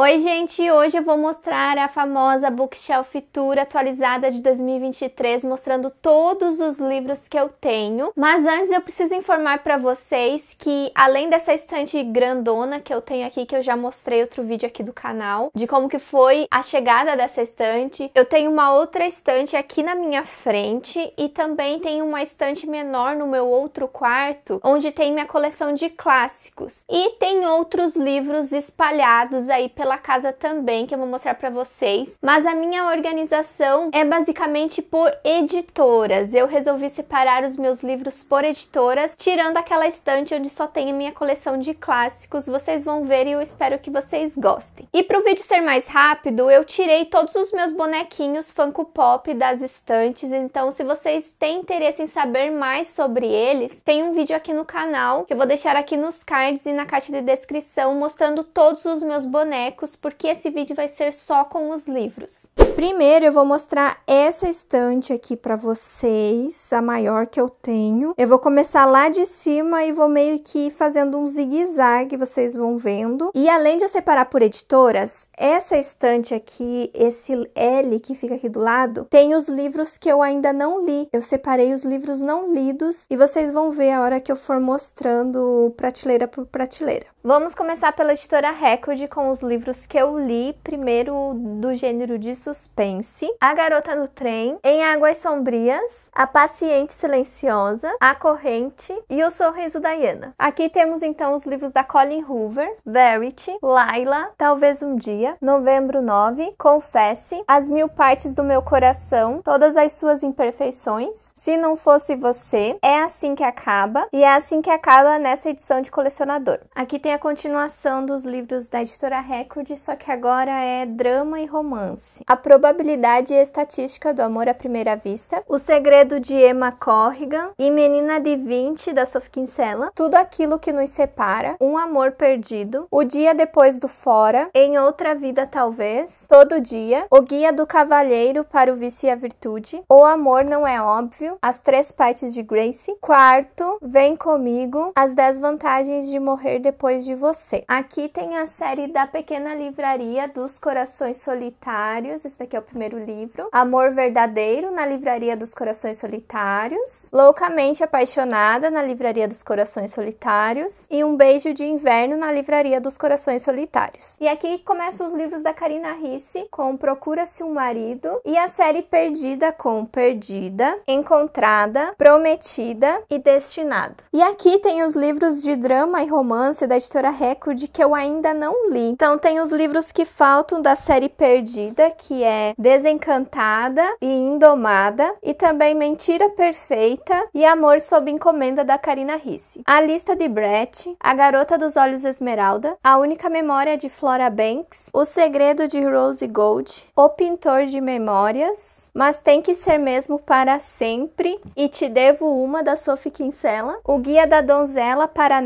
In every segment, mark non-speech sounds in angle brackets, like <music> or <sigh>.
Oi, gente! Hoje eu vou mostrar a famosa Bookshelf Tour atualizada de 2023, mostrando todos os livros que eu tenho. Mas antes eu preciso informar para vocês que, além dessa estante grandona que eu tenho aqui, que eu já mostrei outro vídeo aqui do canal, de como que foi a chegada dessa estante, eu tenho uma outra estante aqui na minha frente e também tenho uma estante menor no meu outro quarto, onde tem minha coleção de clássicos. E tem outros livros espalhados aí pela pela casa também, que eu vou mostrar para vocês. Mas a minha organização é basicamente por editoras. Eu resolvi separar os meus livros por editoras, tirando aquela estante onde só tem a minha coleção de clássicos. Vocês vão ver e eu espero que vocês gostem. E para o vídeo ser mais rápido, eu tirei todos os meus bonequinhos Funko Pop das estantes. Então, se vocês têm interesse em saber mais sobre eles, tem um vídeo aqui no canal que eu vou deixar aqui nos cards e na caixa de descrição mostrando todos os meus bonecos porque esse vídeo vai ser só com os livros. Primeiro eu vou mostrar essa estante aqui para vocês, a maior que eu tenho. Eu vou começar lá de cima e vou meio que fazendo um zigue-zague, vocês vão vendo. E além de eu separar por editoras, essa estante aqui, esse L que fica aqui do lado, tem os livros que eu ainda não li. Eu separei os livros não lidos e vocês vão ver a hora que eu for mostrando prateleira por prateleira. Vamos começar pela editora Record com os livros livros que eu li, primeiro do gênero de suspense: A Garota no Trem, Em Águas Sombrias, A Paciente Silenciosa, A Corrente e O Sorriso da Iana. Aqui temos então os livros da Colin Hoover, Verity, Laila, Talvez um Dia, Novembro 9, Confesse, As Mil Partes do Meu Coração, Todas as Suas Imperfeições, se não fosse você, é assim que acaba e é assim que acaba nessa edição de colecionador. Aqui tem a continuação dos livros da editora Record, só que agora é drama e romance. A probabilidade e estatística do amor à primeira vista, O segredo de Emma Corrigan e Menina de 20 da Sophie Kinsella, tudo aquilo que nos separa, um amor perdido, o dia depois do fora, em outra vida talvez, todo dia, o guia do cavalheiro para o vício e a virtude, o amor não é óbvio Invisível, As Três Partes de Grace. Quarto, Vem Comigo, As Dez Vantagens de Morrer Depois de Você. Aqui tem a série da Pequena Livraria dos Corações Solitários, esse daqui é o primeiro livro. Amor Verdadeiro, na Livraria dos Corações Solitários. Loucamente Apaixonada, na Livraria dos Corações Solitários. E Um Beijo de Inverno, na Livraria dos Corações Solitários. E aqui começam os livros da Karina Risse, com Procura-se um Marido, e a série Perdida com Perdida, Encontrar Encontrada, Prometida e Destinada. E aqui tem os livros de drama e romance da editora Record que eu ainda não li. Então tem os livros que faltam da série Perdida, que é Desencantada e Indomada, e também Mentira Perfeita e Amor sob Encomenda da Karina Risse. A Lista de Brett, A Garota dos Olhos Esmeralda, A Única Memória de Flora Banks, O Segredo de Rose Gold, O Pintor de Memórias, Mas Tem Que Ser Mesmo para Sempre sempre e te devo uma da Sophie Kinsella, O Guia da Donzela para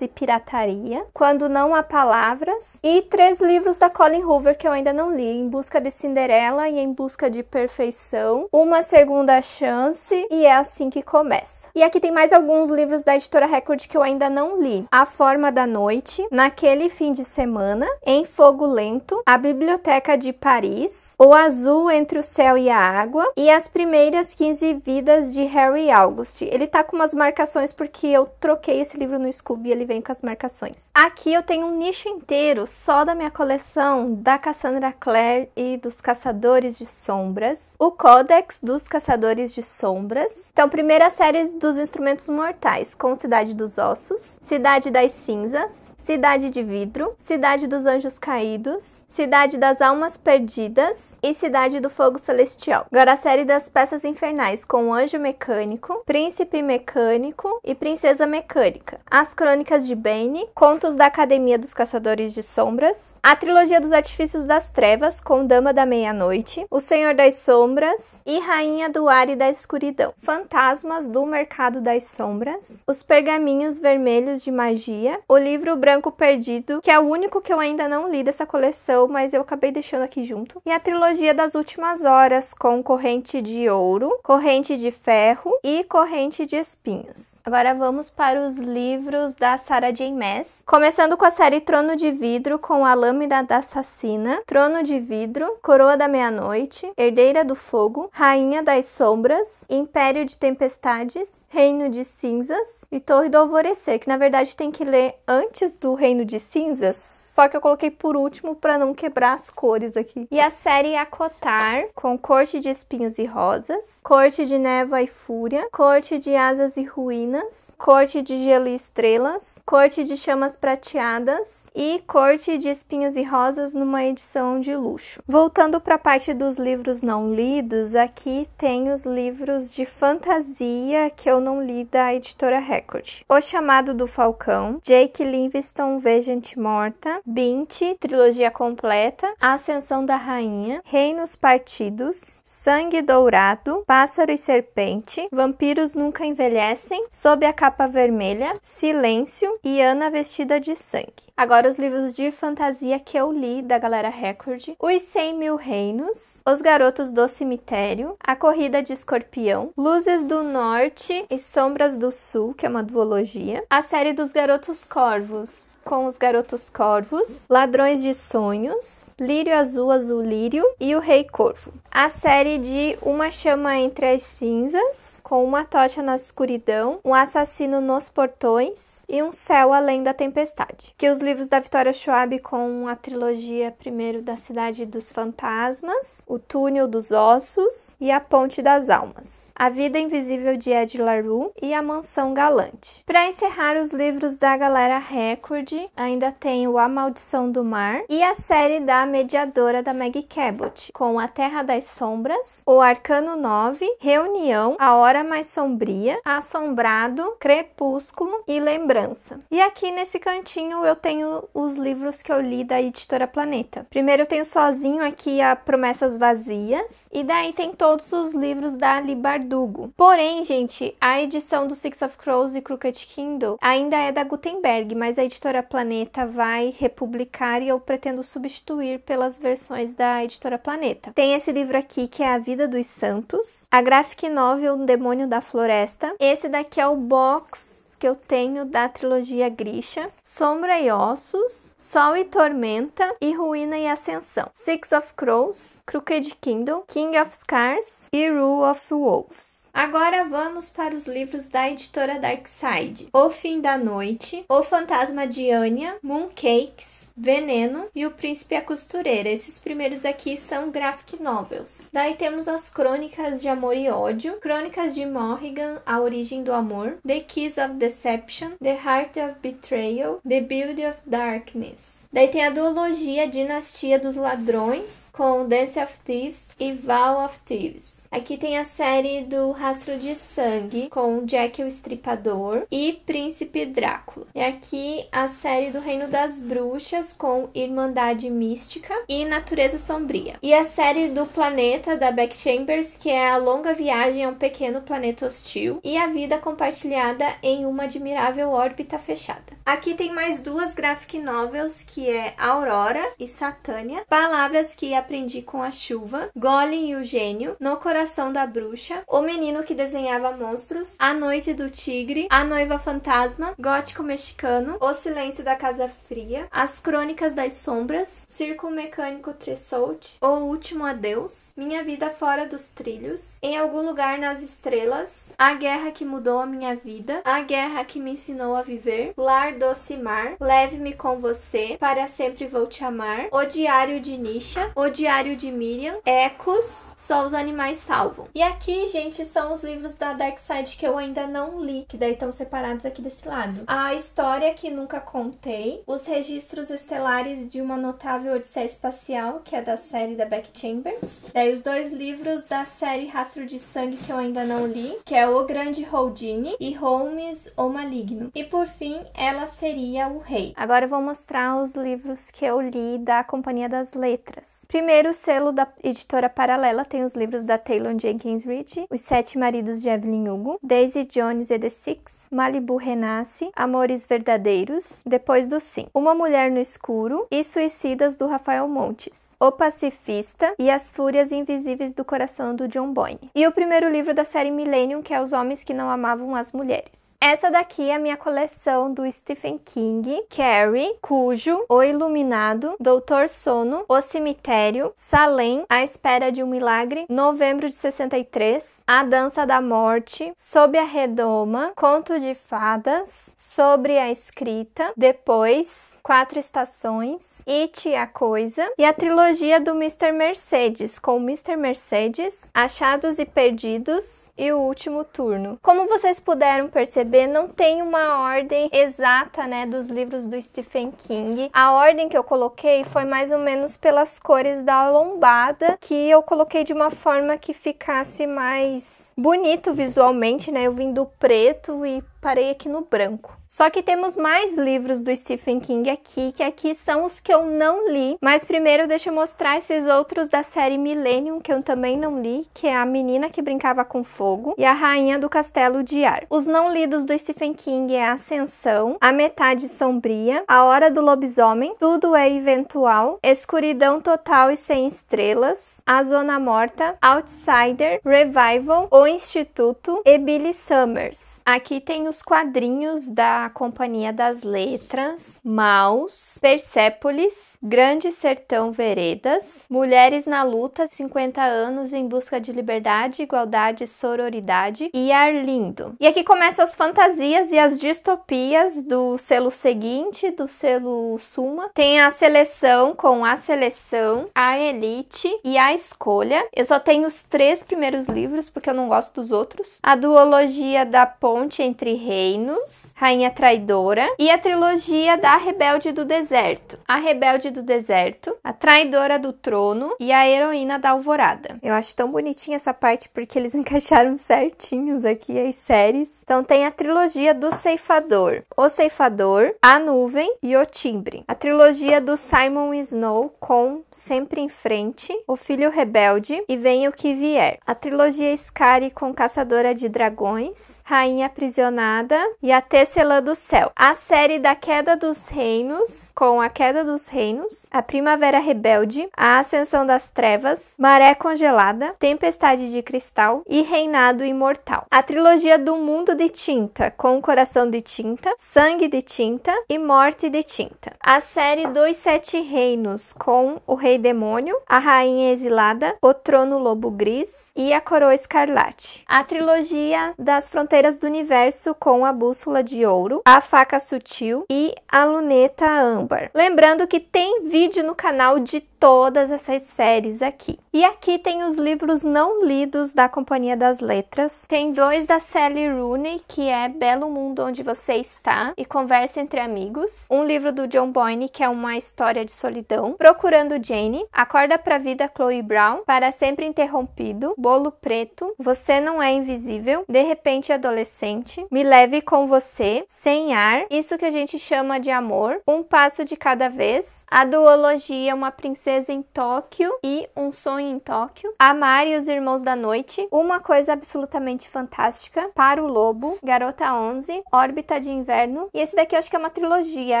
e Pirataria, Quando Não Há Palavras e três livros da Colin Hoover que eu ainda não li, Em Busca de Cinderela e Em Busca de Perfeição, Uma Segunda Chance e É Assim Que Começa. E aqui tem mais alguns livros da editora Record que eu ainda não li. A Forma da Noite, Naquele Fim de Semana, Em Fogo Lento, A Biblioteca de Paris, O Azul Entre o Céu e a Água e As Primeiras 15 Vidas Vidas de Harry August. Ele tá com umas marcações porque eu troquei esse livro no Scooby e ele vem com as marcações. Aqui eu tenho um nicho inteiro só da minha coleção da Cassandra Clare e dos Caçadores de Sombras. O Codex dos Caçadores de Sombras. Então, primeira série dos Instrumentos Mortais, com Cidade dos Ossos, Cidade das Cinzas, Cidade de Vidro, Cidade dos Anjos Caídos, Cidade das Almas Perdidas e Cidade do Fogo Celestial. Agora a série das Peças Infernais, com o Anjo Mecânico, Príncipe Mecânico e Princesa Mecânica, As Crônicas de Bane, Contos da Academia dos Caçadores de Sombras, a trilogia dos Artifícios das Trevas com Dama da Meia-Noite, O Senhor das Sombras e Rainha do Ar e da Escuridão, Fantasmas do Mercado das Sombras, Os Pergaminhos Vermelhos de Magia, O Livro Branco Perdido, que é o único que eu ainda não li dessa coleção, mas eu acabei deixando aqui junto, e a trilogia das Últimas Horas com Corrente de Ouro, Corrente de de Ferro e Corrente de Espinhos. Agora vamos para os livros da Sarah J. Maas, começando com a série Trono de Vidro com A Lâmina da Assassina, Trono de Vidro, Coroa da Meia-Noite, Herdeira do Fogo, Rainha das Sombras, Império de Tempestades, Reino de Cinzas e Torre do Alvorecer, que na verdade tem que ler antes do Reino de Cinzas, só que eu coloquei por último para não quebrar as cores aqui. E a série Acotar com Corte de Espinhos e Rosas, Corte de Neve Treva e Fúria, Corte de Asas e Ruínas, Corte de Gelo e Estrelas, Corte de Chamas Prateadas e Corte de Espinhos e Rosas numa edição de luxo. Voltando para a parte dos livros não lidos, aqui tem os livros de fantasia que eu não li da editora Record. O Chamado do Falcão, Jake Livingston Vê Gente Morta, Bint, trilogia completa, Ascensão da Rainha, Reinos Partidos, Sangue Dourado, Pássaro e Serpente Serpente, Vampiros Nunca Envelhecem, Sob a Capa Vermelha, Silêncio e Ana Vestida de Sangue. Agora os livros de fantasia que eu li da Galera Record: Os 100 Mil Reinos, Os Garotos do Cemitério, A Corrida de Escorpião, Luzes do Norte e Sombras do Sul, que é uma duologia, a série dos Garotos Corvos, com os Garotos Corvos, Ladrões de Sonhos, Lírio Azul Azul Lírio e o Rei Corvo, a série de Uma Chama Entre as Cinzas cinzas com uma tocha na escuridão, um assassino nos portões e um céu além da tempestade. Que os livros da Vitória Schwab com a trilogia primeiro da Cidade dos Fantasmas, O Túnel dos Ossos e A Ponte das Almas. A Vida Invisível de Ed LaRue e A Mansão Galante. Para encerrar os livros da Galera Record, ainda tem o A Maldição do Mar e a série da Mediadora da Maggie Cabot, com A Terra das Sombras, O Arcano 9, Reunião, A Hora mais Sombria, Assombrado, Crepúsculo e Lembrança. E aqui nesse cantinho eu tenho os livros que eu li da editora Planeta. Primeiro eu tenho sozinho aqui a Promessas Vazias, e daí tem todos os livros da Ali Bardugo. Porém, gente, a edição do Six of Crows e Crooked Kindle ainda é da Gutenberg, mas a editora Planeta vai republicar e eu pretendo substituir pelas versões da editora Planeta. Tem esse livro aqui que é A Vida dos Santos, a graphic novel Demônio Demônio da Floresta. Esse daqui é o box que eu tenho da trilogia Grisha, Sombra e Ossos, Sol e Tormenta e Ruína e Ascensão, Six of Crows, Crooked Kingdom, King of Scars e Rule of Wolves. Agora vamos para os livros da editora Darkside: O Fim da Noite, O Fantasma de Anya, Mooncakes, Veneno e O Príncipe e a Costureira. Esses primeiros aqui são graphic novels. Daí temos as Crônicas de Amor e Ódio, Crônicas de Morrigan, A Origem do Amor, The Keys of Deception, The Heart of Betrayal, The Beauty of Darkness. Daí tem a duologia Dinastia dos Ladrões, com Dance of Thieves e Vow of Thieves. Aqui tem a série do Rastro de Sangue, com Jack o Estripador e Príncipe Drácula. E aqui a série do Reino das Bruxas, com Irmandade Mística e Natureza Sombria. E a série do Planeta, da Beck Chambers, que é A Longa Viagem a um Pequeno Planeta Hostil e A Vida Compartilhada em uma Admirável Órbita Fechada. Aqui tem mais duas graphic novels, que é Aurora e Satânia, Palavras que Aprendi com a Chuva, Golem e o Gênio, No Coração da Bruxa, O Menino que Desenhava Monstros, A Noite do Tigre, A Noiva Fantasma, Gótico Mexicano, O Silêncio da Casa Fria, As Crônicas das Sombras, Circo Mecânico Tressolt, O Último Adeus, Minha Vida Fora dos Trilhos, Em Algum Lugar nas Estrelas, A Guerra que Mudou a Minha Vida, A Guerra que Me Ensinou a Viver, Lar doce mar, leve-me com você, para sempre vou te amar, o diário de Nisha, o diário de Miriam, Ecos, só os animais salvam. E aqui, gente, são os livros da Dark Side que eu ainda não li, que daí estão separados aqui desse lado. A história que nunca contei, os registros estelares de uma notável odisseia espacial, que é da série da Beck Chambers. Daí os dois livros da série Rastro de Sangue que eu ainda não li, que é O Grande Houdini e Holmes, o Maligno. E por fim, ela seria o rei. Agora eu vou mostrar os livros que eu li da Companhia das Letras. Primeiro, selo da editora Paralela tem os livros da Taylor Jenkins Reid, Os Sete Maridos de Evelyn Hugo, Daisy Jones e The Six, Malibu Renasce, Amores Verdadeiros, Depois do Sim, Uma Mulher no Escuro e Suicidas do Rafael Montes, O Pacifista e As Fúrias Invisíveis do Coração do John Boyne. E o primeiro livro da série Millennium, que é Os Homens que Não Amavam as Mulheres. Essa daqui é a minha coleção do Stephen King, Carrie, Cujo, O Iluminado, Doutor Sono, O Cemitério, Salem, A Espera de um Milagre, Novembro de 63, A Dança da Morte, Sob a Redoma, Conto de Fadas, Sobre a Escrita, Depois, Quatro Estações, It a Coisa e a trilogia do Mr. Mercedes, com Mr. Mercedes, Achados e Perdidos e O Último Turno. Como vocês puderam perceber, perceber, não tem uma ordem exata, né, dos livros do Stephen King. A ordem que eu coloquei foi mais ou menos pelas cores da lombada, que eu coloquei de uma forma que ficasse mais bonito visualmente, né? Eu vim do preto e parei aqui no branco. Só que temos mais livros do Stephen King aqui, que aqui são os que eu não li. Mas primeiro deixa eu mostrar esses outros da série Millennium, que eu também não li, que é A Menina que Brincava com Fogo e A Rainha do Castelo de Ar. Os não lidos do Stephen King é Ascensão, A Metade Sombria, A Hora do Lobisomem, Tudo é Eventual, Escuridão Total e Sem Estrelas, A Zona Morta, Outsider, Revival, O Instituto e Billy Summers. Aqui tem os quadrinhos da a Companhia das Letras, Maus, Persépolis, Grande Sertão Veredas, Mulheres na Luta, 50 anos em busca de liberdade, igualdade e sororidade e Arlindo. E aqui começam as fantasias e as distopias do selo seguinte, do selo Suma. Tem a seleção com a seleção, a elite e a escolha. Eu só tenho os três primeiros livros porque eu não gosto dos outros. A duologia da ponte entre reinos, Rainha Traidora e a trilogia da Rebelde do Deserto. A Rebelde do Deserto, a Traidora do Trono e a Heroína da Alvorada. Eu acho tão bonitinha essa parte porque eles <laughs> encaixaram certinhos aqui as séries. Então tem a trilogia do Ceifador, O Ceifador, A Nuvem e O Timbre. A trilogia do Simon Snow com Sempre em Frente, O Filho Rebelde e Venha o que vier. A trilogia Scary com Caçadora de Dragões, Rainha Aprisionada e a Tessela do Céu. A série da Queda dos Reinos, com a Queda dos Reinos, a Primavera Rebelde, a Ascensão das Trevas, Maré Congelada, Tempestade de Cristal e Reinado Imortal. A trilogia do Mundo de Tinta, com Coração de Tinta, Sangue de Tinta e Morte de Tinta. A série Dos Sete Reinos, com o Rei Demônio, a Rainha Exilada, o Trono Lobo Gris e a Coroa Escarlate. A trilogia das Fronteiras do Universo, com a Bússola de Ouro ouro, a faca sutil e a luneta âmbar. Lembrando que tem vídeo no canal de todas essas séries aqui. E aqui tem os livros não lidos da Companhia das Letras. Tem dois da Sally Rooney, que é Belo Mundo Onde Você Está e Conversa Entre Amigos. Um livro do John Boyne, que é uma história de solidão. Procurando Jane, Acorda Pra Vida, Chloe Brown, Para Sempre Interrompido, Bolo Preto, Você Não É Invisível, De Repente Adolescente, Me Leve Com Você, Sem Ar, Isso Que a gente chama de Amor, Um Passo de Cada Vez, A Duologia, Uma Princesa Princesa em Tóquio e Um Sonho em Tóquio, A Mar e os Irmãos da Noite, Uma Coisa Absolutamente Fantástica, Para o Lobo, Garota 11, Órbita de Inverno, e esse daqui eu acho que é uma trilogia,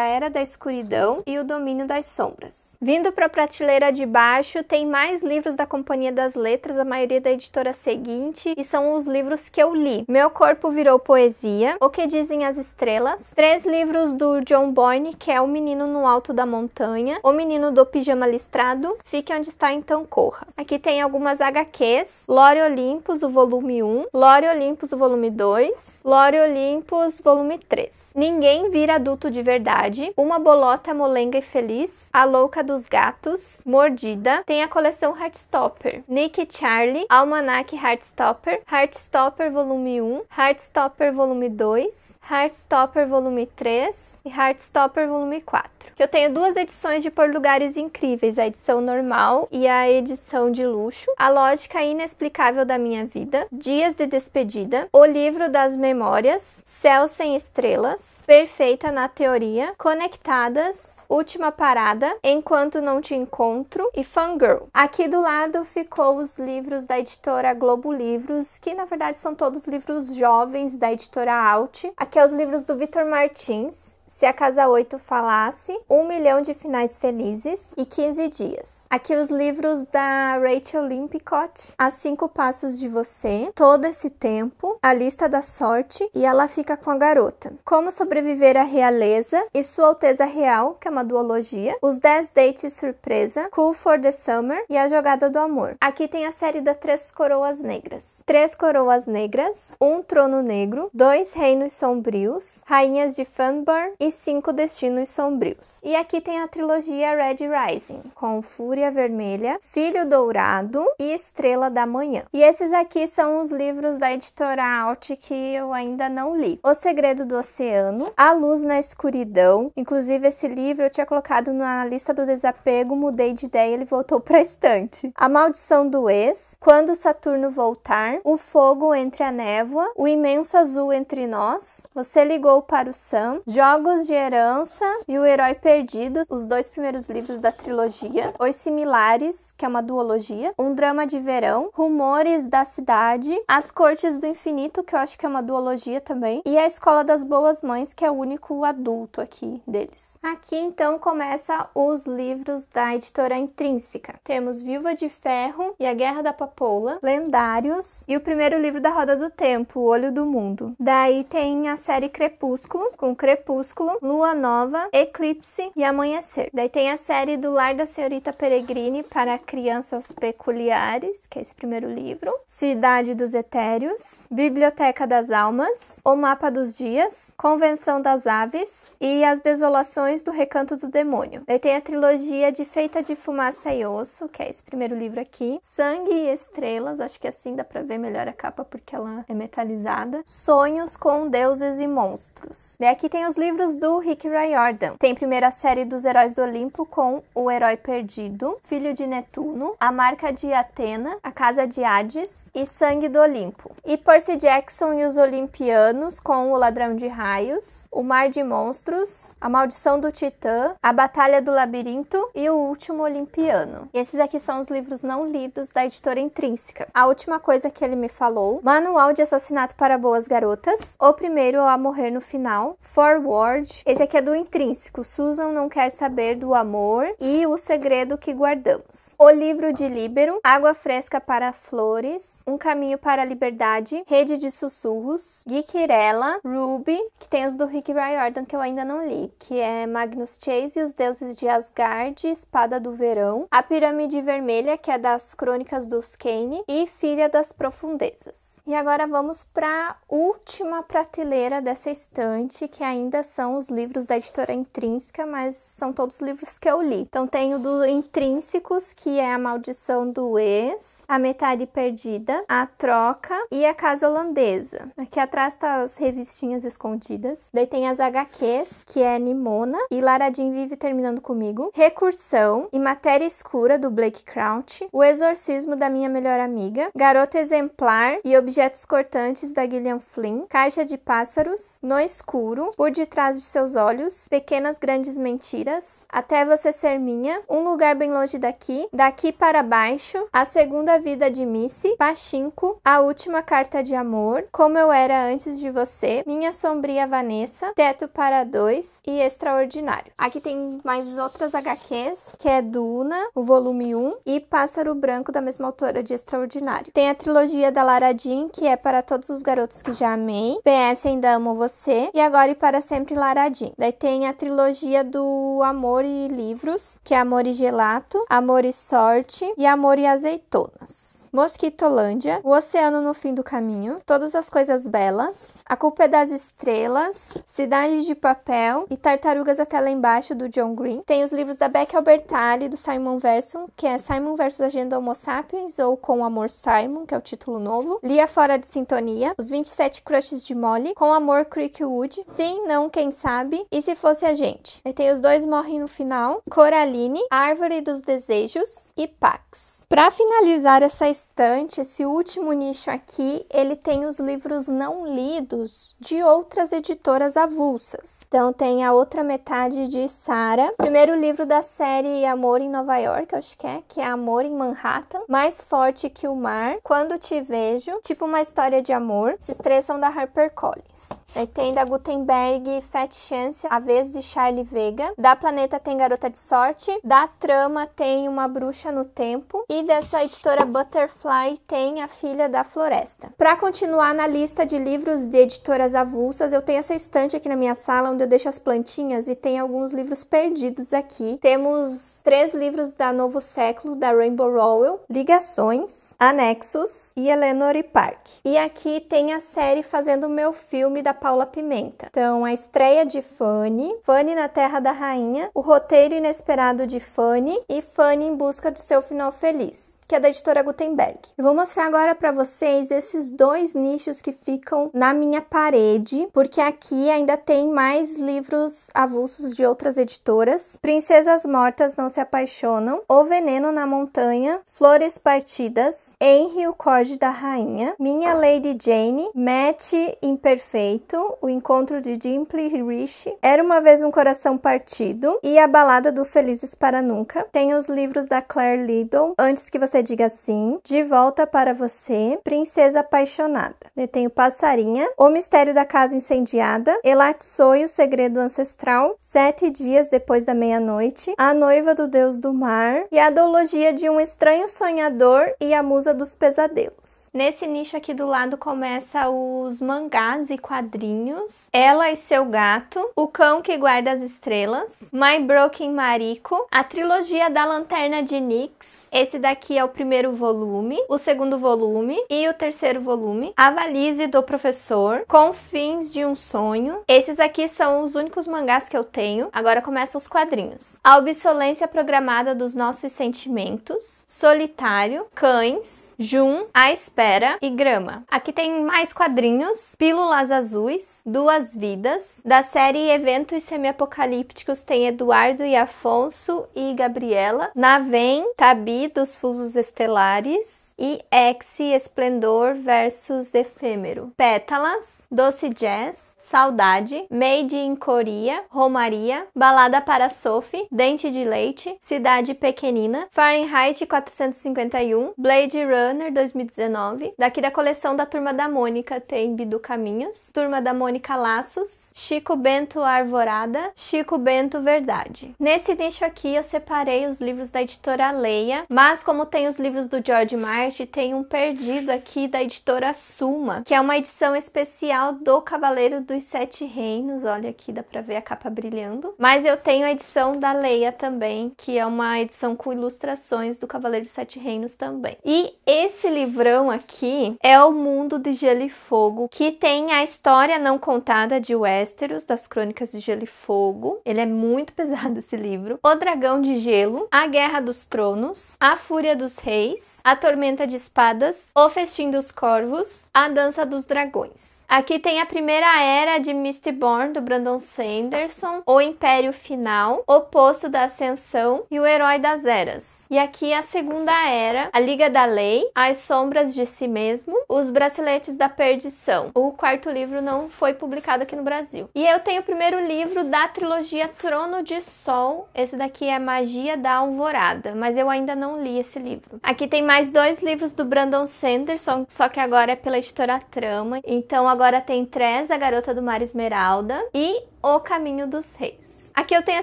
A Era da Escuridão e O Domínio das Sombras. Vindo para a prateleira de baixo, tem mais livros da Companhia das Letras, a maioria da editora seguinte, e são os livros que eu li. Meu Corpo Virou Poesia, O Que Dizem as Estrelas, três livros do John Boyne, que é O Menino no Alto da Montanha, O Menino do Pijama Listrado, fique onde está então corra. Aqui tem algumas HQs, Lore Olympus, o volume 1, Lore Olympus, o volume 2, Lore Olympus, volume 3. Ninguém vira adulto de verdade, Uma bolota molenga e feliz, A louca dos gatos, Mordida, tem a coleção Heartstopper, Nick Charlie, Almanac Heartstopper, Heartstopper volume 1, Heartstopper volume 2, Heartstopper volume 3 e Heartstopper volume 4. Que eu tenho duas edições de Por Lugares Incríveis aí edição normal e a edição de luxo, A Lógica Inexplicável da Minha Vida, Dias de Despedida, O Livro das Memórias, Céu Sem Estrelas, Perfeita na Teoria, Conectadas, Última Parada, Enquanto Não Te Encontro e Fangirl. Aqui do lado ficou os livros da editora Globo Livros, que na verdade são todos livros jovens da editora Alt. Aqui é os livros do Vitor Martins, se a Casa 8 falasse Um Milhão de Finais Felizes e 15 Dias. Aqui os livros da Rachel Limpicott, A Cinco Passos de Você, Todo Esse Tempo, A Lista da Sorte e Ela Fica com a Garota. Como Sobreviver à Realeza e Sua Alteza Real, que é uma duologia, Os 10 Dates Surpresa, Cool for the Summer e A Jogada do Amor. Aqui tem a série da Três Coroas Negras três coroas negras, um trono negro, dois reinos sombrios, rainhas de fanborn e cinco destinos sombrios. E aqui tem a trilogia Red Rising, com Fúria Vermelha, Filho Dourado e Estrela da Manhã. E esses aqui são os livros da editora Alt que eu ainda não li. O Segredo do Oceano, A Luz na Escuridão. Inclusive, esse livro eu tinha colocado na lista do desapego, mudei de ideia e ele voltou a estante. A Maldição do Ex, Quando Saturno Voltar, o fogo entre a névoa, o imenso azul entre nós, você ligou para o Sam, Jogos de Herança e o Herói Perdido, os dois primeiros livros da trilogia, Os Similares, que é uma duologia, um drama de verão, Rumores da Cidade, As Cortes do Infinito, que eu acho que é uma duologia também, e a Escola das Boas Mães, que é o único adulto aqui deles. Aqui então começa os livros da editora intrínseca. Temos Viva de Ferro e a Guerra da Papoula, Lendários, e o primeiro livro da Roda do Tempo, O Olho do Mundo. Daí tem a série Crepúsculo, com Crepúsculo, Lua Nova, Eclipse e Amanhecer. Daí tem a série do Lar da Senhorita Peregrine para Crianças Peculiares, que é esse primeiro livro. Cidade dos Etéreos, Biblioteca das Almas, O Mapa dos Dias, Convenção das Aves e As Desolações do Recanto do Demônio. Daí tem a trilogia de Feita de Fumaça e Osso, que é esse primeiro livro aqui. Sangue e Estrelas, acho que é assim dá pra ver ver melhor a capa porque ela é metalizada. Sonhos com Deuses e Monstros. E aqui tem os livros do Rick Riordan. Tem primeira série dos Heróis do Olimpo com O Herói Perdido, Filho de Netuno, A Marca de Atena, A Casa de Hades e Sangue do Olimpo. E Percy Jackson e os Olimpianos com O Ladrão de Raios, O Mar de Monstros, A Maldição do Titã, A Batalha do Labirinto e O Último Olimpiano. E esses aqui são os livros não lidos da editora Intrínseca. A última coisa que que ele me falou, Manual de Assassinato para Boas Garotas, O Primeiro a Morrer no Final, Forward, esse aqui é do Intrínseco, Susan Não Quer Saber do Amor e O Segredo que Guardamos, O Livro de Líbero, Água Fresca para Flores, Um Caminho para a Liberdade, Rede de Sussurros, Guiquirela, Ruby, que tem os do Rick Riordan que eu ainda não li, que é Magnus Chase e os Deuses de Asgard, Espada do Verão, A Pirâmide Vermelha, que é das Crônicas dos Kane e Filha das Profetas profundezas. E agora vamos para a última prateleira dessa estante, que ainda são os livros da editora Intrínseca, mas são todos livros que eu li. Então tenho do Intrínsecos, que é A Maldição do Ex, A Metade Perdida, A Troca e A Casa Holandesa. Aqui atrás tá as revistinhas escondidas. Daí tem as HQs, que é Nimona e Laradin Vive Terminando Comigo, Recursão e Matéria Escura do Blake Crouch, O Exorcismo da Minha Melhor Amiga, Garota Exem exemplar e objetos cortantes da Gillian Flynn, Caixa de Pássaros, No Escuro, Por Detrás de Seus Olhos, Pequenas Grandes Mentiras, Até Você Ser Minha, Um Lugar Bem Longe Daqui, Daqui para Baixo, A Segunda Vida de Missy, Pachinko, A Última Carta de Amor, Como Eu Era Antes de Você, Minha Sombria Vanessa, Teto para Dois e Extraordinário. Aqui tem mais outras HQs, que é Duna, o volume 1, e Pássaro Branco, da mesma autora de Extraordinário. Tem a trilogia trilogia da Lara Jean, que é para todos os garotos que já amei, PS Ainda Amo Você e Agora e Para Sempre Lara Jean. Daí tem a trilogia do Amor e Livros, que é Amor e Gelato, Amor e Sorte e Amor e Azeitonas. Mosquitolândia, O Oceano no Fim do Caminho, Todas as Coisas Belas, A Culpa é das Estrelas, Cidade de Papel e Tartarugas até lá embaixo, do John Green. Tem os livros da Beck Albertalli, do Simon Versum, que é Simon versus Agenda Homo Sapiens ou Com o Amor Simon, que é o título título novo. Lia Fora de Sintonia, Os 27 Crushes de Molly, Com Amor Creekwood, Sim, Não, Quem Sabe e Se Fosse a Gente. E tem os dois morrem no final, Coraline, Árvore dos Desejos e Pax. Para finalizar essa estante, esse último nicho aqui, ele tem os livros não lidos de outras editoras avulsas. Então tem a outra metade de Sara, primeiro livro da série Amor em Nova York, acho que é, que é Amor em Manhattan, Mais Forte que o Mar, Quando Te te Vejo, Tipo uma História de Amor. Esses três são da HarperCollins. Aí tem da Gutenberg, Fat Chance, A Vez de Charlie Vega. Da Planeta tem Garota de Sorte. Da Trama tem Uma Bruxa no Tempo. E dessa editora Butterfly tem A Filha da Floresta. Para continuar na lista de livros de editoras avulsas, eu tenho essa estante aqui na minha sala onde eu deixo as plantinhas e tem alguns livros perdidos aqui. Temos três livros da Novo Século, da Rainbow Rowell, Ligações, Anexos e Eleanor e Park. E aqui tem a série Fazendo o Meu Filme da Paula Pimenta. Então, a estreia de Fanny, Fanny na Terra da Rainha, o roteiro inesperado de Fanny e Fanny em busca do seu final feliz que é da editora Gutenberg. Eu vou mostrar agora para vocês esses dois nichos que ficam na minha parede, porque aqui ainda tem mais livros avulsos de outras editoras. Princesas Mortas Não Se Apaixonam, O Veneno na Montanha, Flores Partidas, Henry o Corte da Rainha, Minha Lady Jane, Match Imperfeito, O Encontro de Dimple Rishi. Era Uma Vez um Coração Partido e A Balada do Felizes para Nunca. Tem os livros da Claire Liddell, Antes que Você diga sim, de volta para você, princesa apaixonada. Detém o passarinha, o mistério da casa incendiada, Elatsoi, o segredo ancestral, sete dias depois da meia-noite, a noiva do deus do mar e a dologia de um estranho sonhador e a musa dos pesadelos. Nesse nicho aqui do lado começa os mangás e quadrinhos, Ela e seu gato, O cão que guarda as estrelas, My Broken Mariko, a trilogia da Lanterna de Nix. Esse daqui é o primeiro volume, o segundo volume e o terceiro volume, valise do Professor, Com Fins de um Sonho. Esses aqui são os únicos mangás que eu tenho. Agora começam os quadrinhos. A Obsolência Programada dos Nossos Sentimentos, Solitário, Cães, Jun, A Espera e Grama. Aqui tem mais quadrinhos, Pílulas Azuis, Duas Vidas, da série Eventos Semi-Apocalípticos tem Eduardo e Afonso e Gabriela, Navem, Tabi dos Fusos Estelares e Exe Esplendor versus Efêmero. Pétalas, Doce Jazz, Saudade, Made in Korea, Romaria, Balada para Sophie, Dente de Leite, Cidade Pequenina, Fahrenheit 451, Blade Runner 2019. Daqui da coleção da Turma da Mônica tem Bidu Caminhos, Turma da Mônica Laços, Chico Bento Arvorada, Chico Bento Verdade. Nesse nicho aqui eu separei os livros da editora Leia, mas como tem os livros do George Martin, tem um perdido aqui da editora Suma, que é uma edição especial do Cavaleiro do dos Sete Reinos, olha aqui, dá pra ver a capa brilhando. Mas eu tenho a edição da Leia também, que é uma edição com ilustrações do Cavaleiro dos Sete Reinos também. E esse livrão aqui é O Mundo de Gelo e Fogo, que tem a história não contada de Westeros, das Crônicas de Gelo e Fogo. Ele é muito <laughs> pesado esse livro. O Dragão de Gelo, A Guerra dos Tronos, A Fúria dos Reis, A Tormenta de Espadas, O Festim dos Corvos, A Dança dos Dragões. Aqui tem a primeira era era de Mistborn, do Brandon Sanderson, O Império Final, O Poço da Ascensão e O Herói das Eras. E aqui a segunda era, A Liga da Lei, As Sombras de Si Mesmo, Os Braceletes da Perdição. O quarto livro não foi publicado aqui no Brasil. E eu tenho o primeiro livro da trilogia Trono de Sol. Esse daqui é Magia da Alvorada, mas eu ainda não li esse livro. Aqui tem mais dois livros do Brandon Sanderson, só que agora é pela editora Trama. Então agora tem três a Garota do do Mar Esmeralda e O Caminho dos Reis. Aqui eu tenho a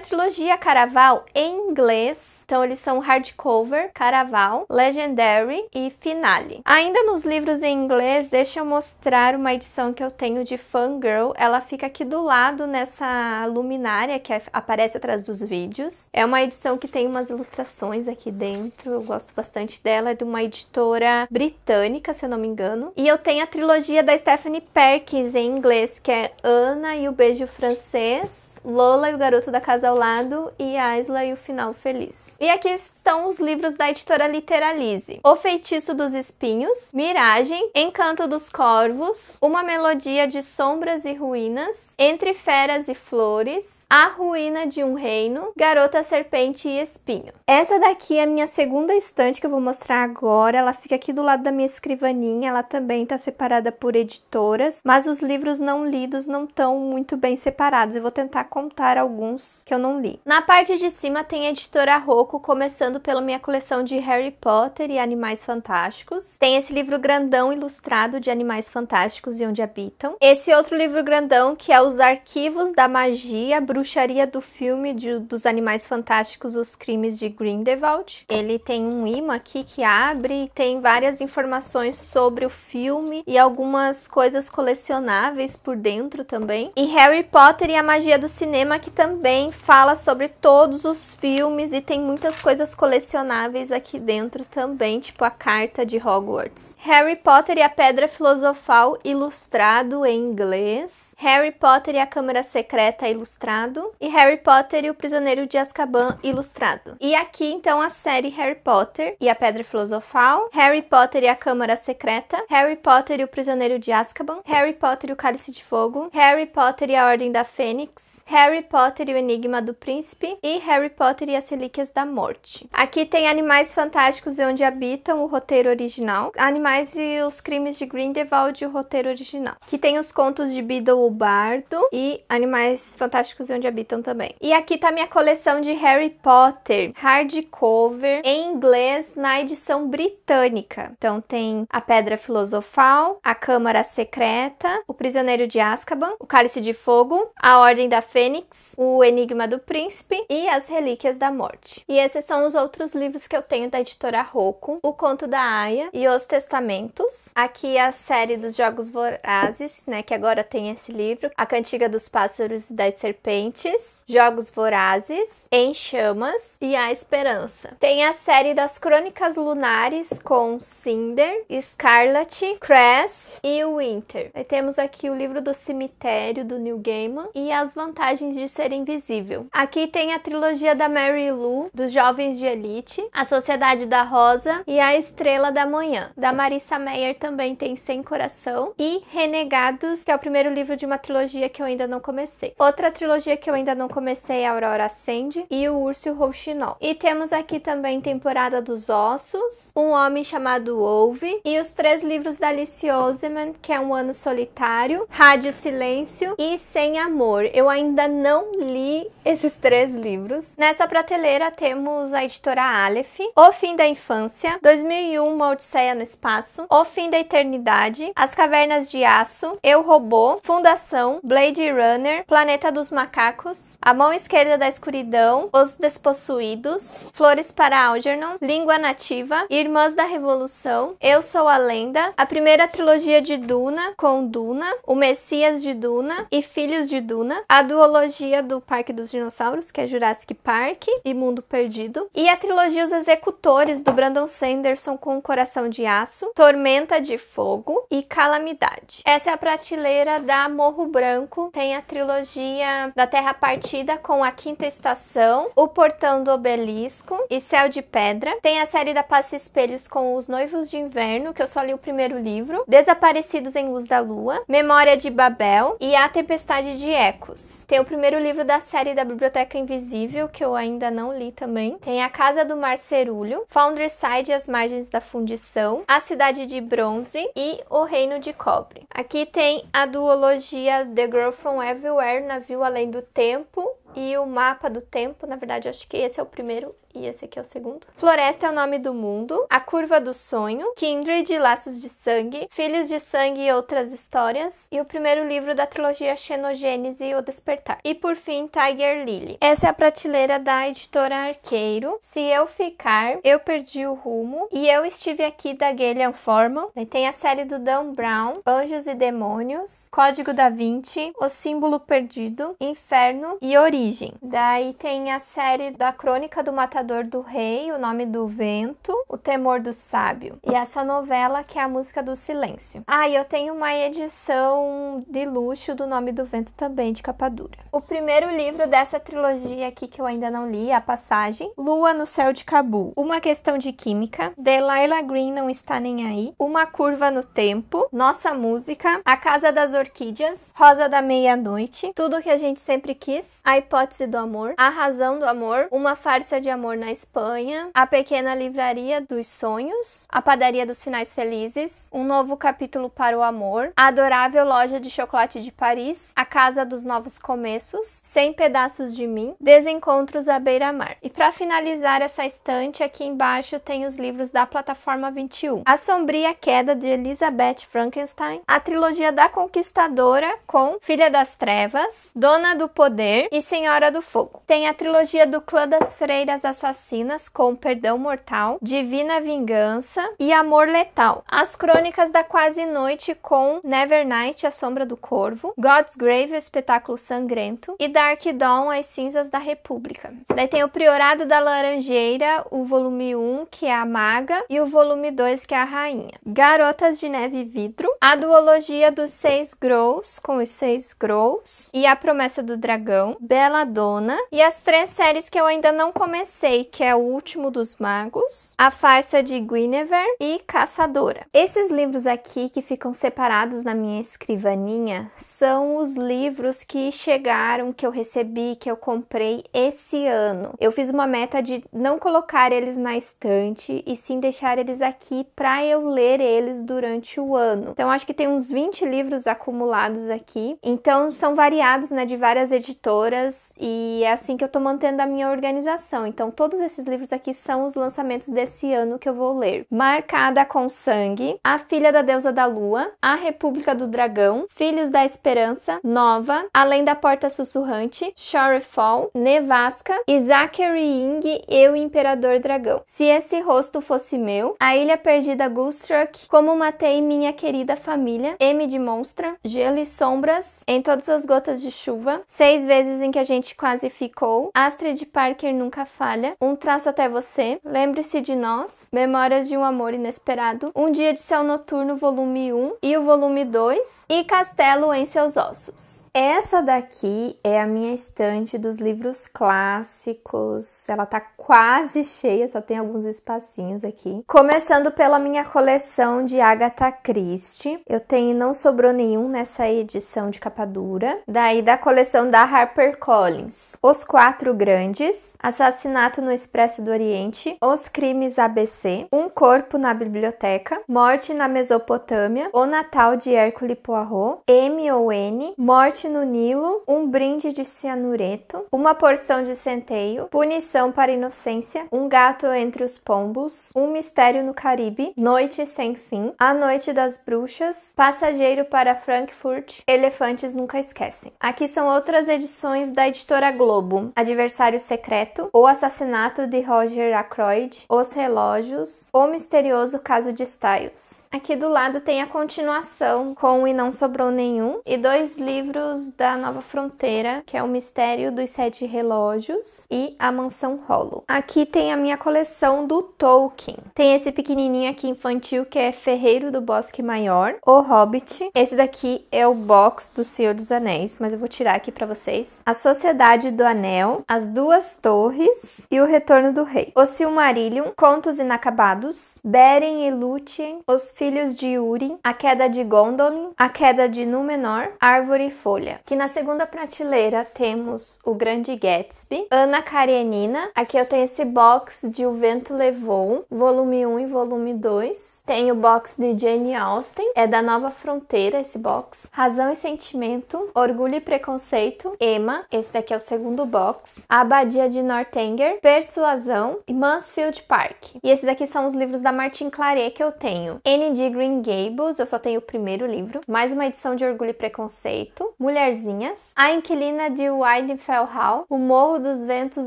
trilogia Caraval em inglês. Então eles são hardcover, Caraval, Legendary e Finale. Ainda nos livros em inglês, deixa eu mostrar uma edição que eu tenho de Fangirl. Ela fica aqui do lado nessa luminária que é, aparece atrás dos vídeos. É uma edição que tem umas ilustrações aqui dentro. Eu gosto bastante dela, é de uma editora britânica, se eu não me engano. E eu tenho a trilogia da Stephanie Perkins em inglês, que é Ana e o Beijo Francês. Lola e o Garoto da Casa ao Lado e Aisla e o Final Feliz. E aqui estão os livros da editora Literalize: O Feitiço dos Espinhos, Miragem, Encanto dos Corvos, Uma Melodia de Sombras e Ruínas, Entre Feras e Flores, a Ruína de um Reino, Garota, Serpente e Espinho. Essa daqui é a minha segunda estante que eu vou mostrar agora. Ela fica aqui do lado da minha escrivaninha. Ela também está separada por editoras, mas os livros não lidos não estão muito bem separados. Eu vou tentar contar alguns que eu não li. Na parte de cima tem a editora Rocco, começando pela minha coleção de Harry Potter e Animais Fantásticos. Tem esse livro grandão ilustrado de Animais Fantásticos e Onde Habitam. Esse outro livro grandão que é Os Arquivos da Magia Bruxa bruxaria do filme de, dos Animais Fantásticos, Os Crimes de Grindelwald. Ele tem um imã aqui que abre e tem várias informações sobre o filme e algumas coisas colecionáveis por dentro também. E Harry Potter e a Magia do Cinema, que também fala sobre todos os filmes e tem muitas coisas colecionáveis aqui dentro também, tipo a carta de Hogwarts. Harry Potter e a Pedra Filosofal, ilustrado em inglês. Harry Potter e a Câmara Secreta, ilustrado e Harry Potter e o Prisioneiro de Azkaban ilustrado. E aqui então a série Harry Potter e a Pedra Filosofal, Harry Potter e a Câmara Secreta, Harry Potter e o Prisioneiro de Azkaban, Harry Potter e o Cálice de Fogo, Harry Potter e a Ordem da Fênix, Harry Potter e o Enigma do Príncipe e Harry Potter e as Relíquias da Morte. Aqui tem Animais Fantásticos e Onde Habitam, o roteiro original, Animais e os Crimes de Grindelwald, o roteiro original. Que tem os contos de Beedle o Bardo e Animais Fantásticos e onde habitam também. E aqui tá minha coleção de Harry Potter, hardcover, em inglês, na edição britânica. Então tem A Pedra Filosofal, A Câmara Secreta, O Prisioneiro de Azkaban, O Cálice de Fogo, A Ordem da Fênix, O Enigma do Príncipe e As Relíquias da Morte. E esses são os outros livros que eu tenho da editora Rocco, O Conto da Aya e Os Testamentos. Aqui a série dos Jogos Vorazes, né, que agora tem esse livro, A Cantiga dos Pássaros e das Serpentes, Inocentes, Jogos Vorazes, Em Chamas e A Esperança. Tem a série das Crônicas Lunares com Cinder, Scarlet, Cress e Winter. Aí temos aqui o livro do cemitério do Neil Gaiman e as vantagens de ser invisível. Aqui tem a trilogia da Mary Lou, dos Jovens de Elite, A Sociedade da Rosa e A Estrela da Manhã. Da Marissa Meyer também tem Sem Coração e Renegados, que é o primeiro livro de uma trilogia que eu ainda não comecei. Outra trilogia que eu ainda não comecei, Aurora Ascende, e o Urso Rouxinol. E temos aqui também Temporada dos Ossos, Um Homem Chamado Ove e os três livros da Alice Oseman, que é Um Ano Solitário, Rádio Silêncio e Sem Amor. Eu ainda não li esses três livros. Nessa prateleira temos a editora Aleph, O Fim da Infância, 2001, Uma Odisseia no Espaço, O Fim da Eternidade, As Cavernas de Aço, Eu Robô, Fundação, Blade Runner, Planeta dos Macacos, macacos, a mão esquerda da escuridão, os despossuídos, flores para Algernon, língua nativa, irmãs da revolução, eu sou a lenda, a primeira trilogia de Duna com Duna, o Messias de Duna e Filhos de Duna, a duologia do Parque dos Dinossauros, que é Jurassic Park e Mundo Perdido, e a trilogia Os Executores do Brandon Sanderson com Coração de Aço, Tormenta de Fogo e Calamidade. Essa é a prateleira da Morro Branco, tem a trilogia da Terra Partida com a Quinta Estação, O Portão do Obelisco e Céu de Pedra. Tem a série da Passa Espelhos com Os Noivos de Inverno, que eu só li o primeiro livro, Desaparecidos em Luz da Lua, Memória de Babel e A Tempestade de Ecos. Tem o primeiro livro da série da Biblioteca Invisível, que eu ainda não li também. Tem A Casa do Mar Cerulho, Foundryside e as Margens da Fundição, A Cidade de Bronze e O Reino de Cobre. Aqui tem a duologia The Girl from Everywhere, Navio Além do do tempo e o mapa do tempo, na verdade, acho que esse é o primeiro e esse aqui é o segundo. Floresta é o nome do mundo, A Curva do Sonho, Kindred, Laços de Sangue, Filhos de Sangue e Outras Histórias, e o primeiro livro da trilogia Xenogênese O Despertar. E por fim, Tiger Lily. Essa é a prateleira da editora Arqueiro. Se eu ficar, eu perdi o rumo, e eu estive aqui da Gillian Forman. E tem a série do Dan Brown, Anjos e Demônios, Código da Vinci, O Símbolo Perdido, Inferno e ori origem. Daí tem a série da Crônica do Matador do Rei, O Nome do Vento, O Temor do Sábio. E essa novela que é a música do silêncio. Ah, e eu tenho uma edição de luxo do Nome do Vento também, de capa dura. O primeiro livro dessa trilogia aqui que eu ainda não li é A Passagem, Lua no Céu de Cabul. Uma Questão de Química, Delilah Green Não Está Nem Aí, Uma Curva no Tempo, Nossa Música, A Casa das Orquídeas, Rosa da Meia-Noite, Tudo que a gente sempre quis, I Hipótese do Amor, A Razão do Amor, Uma Farsa de Amor na Espanha, A Pequena Livraria dos Sonhos, A Padaria dos Finais Felizes, Um Novo Capítulo para o Amor, A Adorável Loja de Chocolate de Paris, A Casa dos Novos Começos, Sem Pedaços de Mim, Desencontros à Beira-Mar. E para finalizar essa estante, aqui embaixo tem os livros da plataforma 21. A Sombria Queda de Elizabeth Frankenstein, a trilogia da Conquistadora com Filha das Trevas, Dona do Poder e Sem Senhora do Fogo. Tem a trilogia do Clã das Freiras Assassinas, com Perdão Mortal, Divina Vingança e Amor Letal. As Crônicas da Quase Noite, com Never Night, A Sombra do Corvo, God's Grave, O Espetáculo Sangrento e Dark Dawn, As Cinzas da República. Daí tem o Priorado da Laranjeira, o volume 1, que é a Maga, e o volume 2, que é a Rainha. Garotas de Neve e Vidro, a Duologia dos Seis Grows, com os Seis Grows, e a Promessa do Dragão, Bela Beladona e as três séries que eu ainda não comecei, que é O Último dos Magos, A Farsa de Guinevere e Caçadora. Esses livros aqui que ficam separados na minha escrivaninha são os livros que chegaram, que eu recebi, que eu comprei esse ano. Eu fiz uma meta de não colocar eles na estante e sim deixar eles aqui para eu ler eles durante o ano. Então acho que tem uns 20 livros acumulados aqui. Então são variados, né, de várias editoras livros e é assim que eu estou mantendo a minha organização. Então, todos esses livros aqui são os lançamentos desse ano que eu vou ler: Marcada com Sangue, A Filha da Deusa da Lua, A República do Dragão, Filhos da Esperança, Nova, Além da Porta Sussurrante, Shorefall, Nevasca e Zachary Ying, Eu Imperador Dragão. Se esse rosto fosse meu, A Ilha Perdida Gulstruck, Como Matei Minha Querida Família, M de Monstra, Gelo e Sombras, Em Todas as Gotas de Chuva, Seis Vezes em que a gente quase ficou, Astrid Parker nunca falha, Um traço até você, Lembre-se de nós, Memórias de um amor inesperado, Um dia de céu noturno, volume 1 e o volume 2 e Castelo em seus ossos. Essa daqui é a minha estante dos livros clássicos. Ela tá quase cheia, só tem alguns espacinhos aqui. Começando pela minha coleção de Agatha Christie. Eu tenho Não Sobrou Nenhum nessa edição de capa dura. Daí da coleção da HarperCollins. Os Quatro Grandes, Assassinato no Expresso do Oriente, Os Crimes ABC, Um Corpo na Biblioteca, Morte na Mesopotâmia, O Natal de Hércules Poirot, M ou N, Morte no Nilo, um brinde de cianureto, uma porção de centeio, punição para inocência, um gato entre os pombos, um mistério no Caribe, noite sem fim, a noite das bruxas, passageiro para Frankfurt, elefantes nunca esquecem. Aqui são outras edições da editora Globo: Adversário Secreto, O Assassinato de Roger Ackroyd, Os Relógios, O Misterioso Caso de Styles. Aqui do lado tem a continuação com E Não Sobrou Nenhum e dois livros da Nova Fronteira, que é o Mistério dos Sete Relógios, e A Mansão Hollow. Aqui tem a minha coleção do Tolkien. Tem esse pequenininho aqui infantil que é Ferreiro do Bosque Maior, O Hobbit. Esse daqui é o box do Senhor dos Anéis, mas eu vou tirar aqui para vocês. A Sociedade do Anel, As Duas Torres e O Retorno do Rei. O Silmarillion, Contos Inacabados, Beren e Lúthien, Os Filhos de Urim, A Queda de Gondolin, A Queda de Númenor, Árvore e Folha. Que na segunda prateleira temos o Grande Gatsby, Ana Karenina. Aqui eu tenho esse box de O Vento Levou, volume 1 e volume 2. Tem o box de Jane Austen, é da Nova Fronteira esse box. Razão e Sentimento, Orgulho e Preconceito, Emma, esse daqui é o segundo box. A Abadia de Northanger, Persuasão e Mansfield Park. E esses daqui são os livros da Martin Claret que eu tenho. N de Green Gables, eu só tenho o primeiro livro. Mais uma edição de Orgulho e Preconceito. Mulherzinhas, A Inquilina de Wildfell Hall, O Morro dos Ventos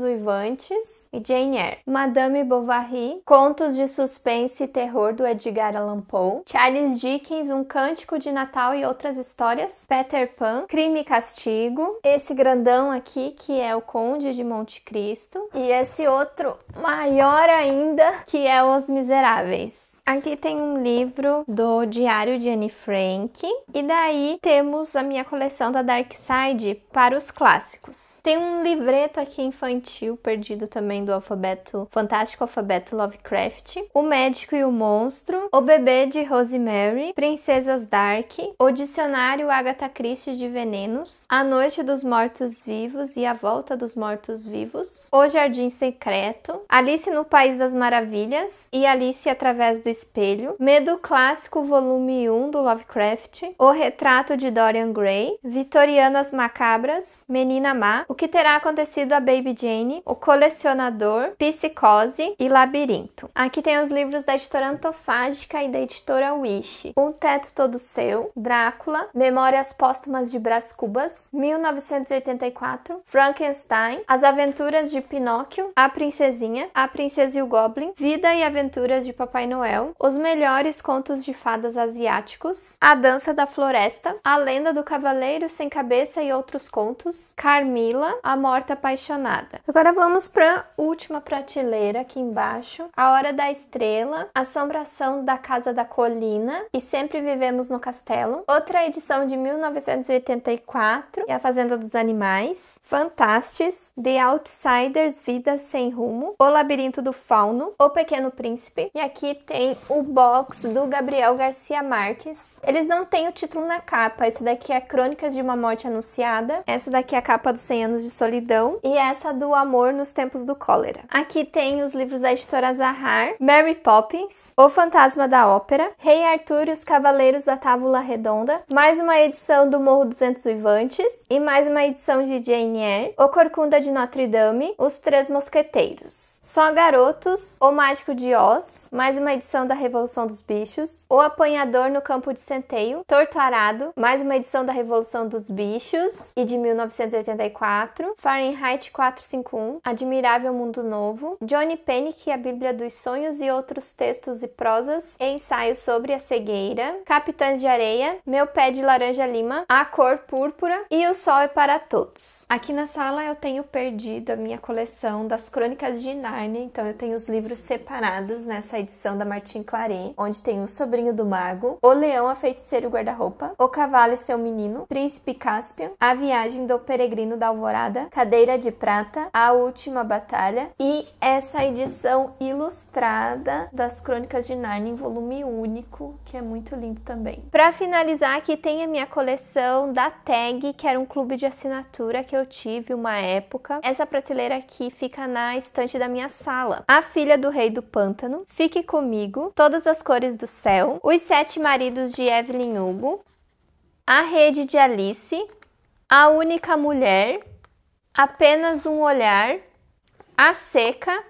Uivantes e Jane Eyre, Madame Bovary, Contos de Suspense e Terror do Edgar Allan Poe, Charles Dickens, Um Cântico de Natal e Outras Histórias, Peter Pan, Crime e Castigo, esse grandão aqui que é o Conde de Monte Cristo e esse outro maior ainda que é Os Miseráveis. Aqui tem um livro do Diário de Anne Frank e daí temos a minha coleção da Dark Side para os clássicos. Tem um livreto aqui infantil perdido também do alfabeto fantástico alfabeto Lovecraft, O Médico e o Monstro, O Bebê de Rosemary, Princesas Dark, O Dicionário Agatha Christie de Venenos, A Noite dos Mortos Vivos e A Volta dos Mortos Vivos, O Jardim Secreto, Alice no País das Maravilhas e Alice através do Espelho, Medo Clássico, volume 1 do Lovecraft, O Retrato de Dorian Gray, Vitorianas Macabras, Menina Má, O que terá acontecido a Baby Jane, O Colecionador, Psicose e Labirinto. Aqui tem os livros da editora Antofágica e da editora Wish. Um Teto Todo Seu, Drácula, Memórias Póstumas de Brás Cubas, 1984, Frankenstein, As Aventuras de Pinóquio, A Princesinha, A Princesa e o Goblin, Vida e Aventuras de Papai Noel, os Melhores Contos de Fadas Asiáticos, A Dança da Floresta, A Lenda do Cavaleiro Sem Cabeça e Outros Contos, Carmila, A Morta Apaixonada. Agora vamos para a última prateleira aqui embaixo, A Hora da Estrela, Assombração da Casa da Colina e Sempre Vivemos no Castelo, outra edição de 1984 e A Fazenda dos Animais, Fantastes, The Outsiders, Vida Sem Rumo, O Labirinto do Fauno, O Pequeno Príncipe, e aqui tem o box do Gabriel Garcia Marques. Eles não têm o título na capa. Esse daqui é Crônicas de uma Morte Anunciada. Essa daqui é a capa dos 100 Anos de Solidão. E essa do Amor nos Tempos do Cólera. Aqui tem os livros da editora Zahar, Mary Poppins, O Fantasma da Ópera, Rei Arthur e os Cavaleiros da Tábula Redonda, mais uma edição do Morro dos Ventos Vivantes. e mais uma edição de Jane Eyre, O Corcunda de Notre Dame, Os Três Mosqueteiros, Só Garotos, O Mágico de Oz, mais uma edição edição da Revolução dos Bichos, O Apanhador no Campo de Centeio, Torto Arado, mais uma edição da Revolução dos Bichos e de 1984, Fahrenheit 451, Admirável Mundo Novo, Johnny Panic e a Bíblia dos Sonhos e outros textos e prosas, Ensaio ensaios sobre a cegueira, Capitães de Areia, Meu Pé de Laranja Lima, A Cor Púrpura e O Sol é para Todos. Aqui na sala eu tenho perdido a minha coleção das Crônicas de Narnia, então eu tenho os livros separados nessa edição da Martin em Clarim, onde tem o Sobrinho do Mago, O Leão, a Feiticeira e o Guarda-Roupa, O Cavalo e seu Menino, Príncipe Caspian, A Viagem do Peregrino da Alvorada, Cadeira de Prata, A Última Batalha e essa edição ilustrada das Crônicas de Narnia em volume único, que é muito lindo também. Para finalizar, aqui tem a minha coleção da Tag, que era um clube de assinatura que eu tive uma época. Essa prateleira aqui fica na estante da minha sala. A Filha do Rei do Pântano, Fique Comigo, Hugo, Todas as Cores do Céu, Os Sete Maridos de Evelyn Hugo, A Rede de Alice, A Única Mulher, Apenas um Olhar, A Seca,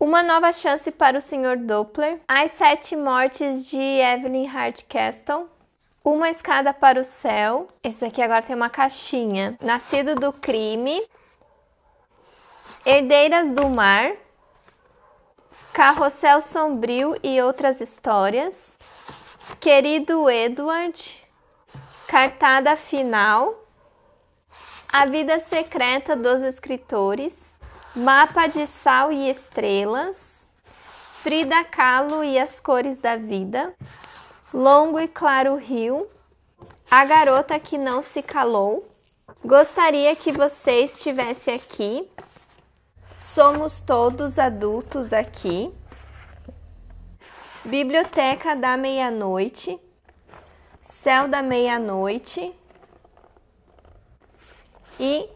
Uma Nova Chance para o Sr. Doppler, As Sete Mortes de Evelyn Hardcastle, Uma Escada para o Céu. Esse daqui agora tem uma caixinha. Nascido do Crime, Herdeiras do Mar. Carrossel Sombrio e Outras Histórias, Querido Edward, Cartada Final, A Vida Secreta dos Escritores, Mapa de Sal e Estrelas, Frida Kahlo e as Cores da Vida, Longo e Claro Rio, A Garota que Não Se Calou. Gostaria que você estivesse aqui Somos todos adultos aqui. Biblioteca da Meia-Noite. Céu da Meia-Noite. E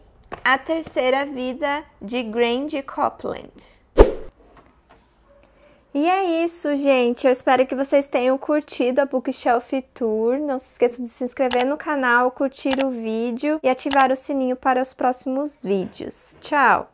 A Terceira Vida de Grand Copland. E é isso, gente. Eu espero que vocês tenham curtido a Bookshelf Tour. Não se esqueçam de se inscrever no canal, curtir o vídeo e ativar o sininho para os próximos vídeos. Tchau!